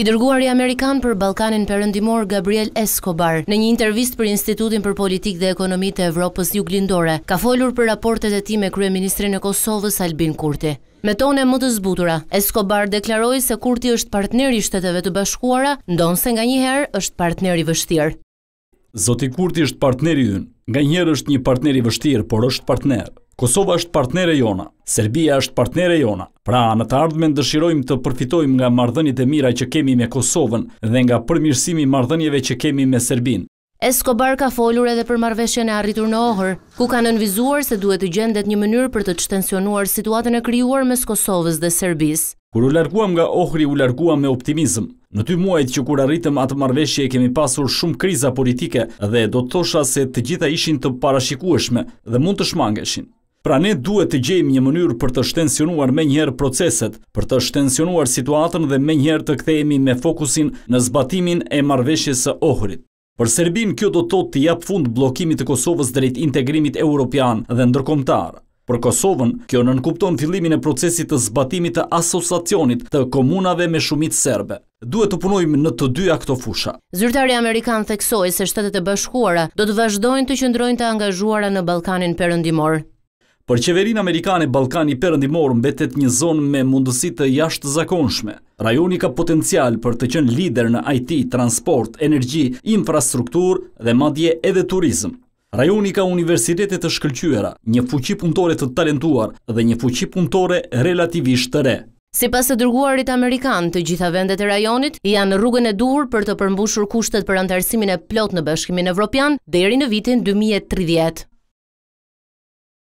I dërguar i Amerikan për Balkanin përëndimor Gabriel Escobar, në një intervist për Institutin për Politik dhe Ekonomit e Evropës Juglindore, ka folur për raportet e ti me Krye e Kosovës Albin Kurti. Me tone më të zbutura, Escobar deklaroi se Kurti është partneri shteteve të bashkuara, ndonë se nga njëherë është partneri vështirë. Zoti Kurti është partneri ynë, nga njëherë është një partneri vështirë, por është partnerë. Kosova është partnere jona, Serbia është partnere jona. Pra, në të ardhme në dëshirojmë të përfitojmë nga mardhënit e mira që kemi me Kosovën dhe nga përmirësimi mardhënjeve që kemi me Serbin. Eskobar ka folur edhe për marveshjën e arritur në ohër, ku ka nënvizuar se duhet të gjendet një mënyrë për të qëtensionuar situatën e kryuar mes Kosovës dhe Serbis. Kur u larguam nga ohri, u larguam me optimizm. Në ty muajt që kur arritëm atë marveshje, kemi pasur shumë kriza politike dhe do të thosha se të gjitha ishin të parashikueshme dhe mund të shmangeshin. Pra ne duhet të gjejmë një mënyrë për të shtensionuar me njëherë proceset, për të shtensionuar situatën dhe me njëherë të kthejemi me fokusin në zbatimin e marveshje së ohrit. Për Serbin, kjo do të të japë fund blokimit të Kosovës drejt integrimit europian dhe ndërkomtarë. Për Kosovën, kjo nënkupton fillimin e procesit të zbatimit të asosacionit të komunave me shumit serbe. Duhet të punojmë në të dyja këto fusha. Zyrtari Amerikan theksoj se shtetet e bashkuara do të vazhdojnë të qëndrojnë të angazhuara në Balkanin përëndimor Për qeverin Amerikane, Balkani përëndimor mbetet një zonë me mundësit të jashtë zakonshme. Rajoni ka potencial për të qenë lider në IT, transport, energji, infrastruktur dhe madje edhe turizm. Rajoni ka universitetet të shkëllqyera, një fuqi punëtore të talentuar dhe një fuqi punëtore relativisht të re. Si pas të dërguarit Amerikanë të gjitha vendet e rajonit, janë rrugën e dur për të përmbushur kushtet për antarësimin e plot në bëshkimin evropian dhe eri në vitin 2030.